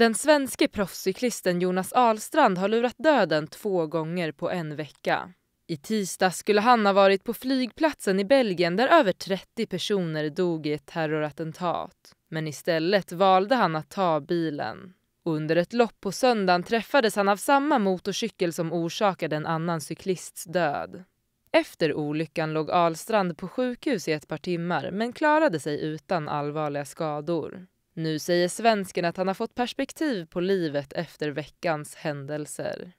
Den svenske proffscyklisten Jonas Ahlstrand har lurat döden två gånger på en vecka. I tisdag skulle han ha varit på flygplatsen i Belgien där över 30 personer dog i ett terrorattentat. Men istället valde han att ta bilen. Under ett lopp på söndagen träffades han av samma motorcykel som orsakade en annan cyklists död. Efter olyckan låg Ahlstrand på sjukhus i ett par timmar men klarade sig utan allvarliga skador. Nu säger svensken att han har fått perspektiv på livet efter veckans händelser.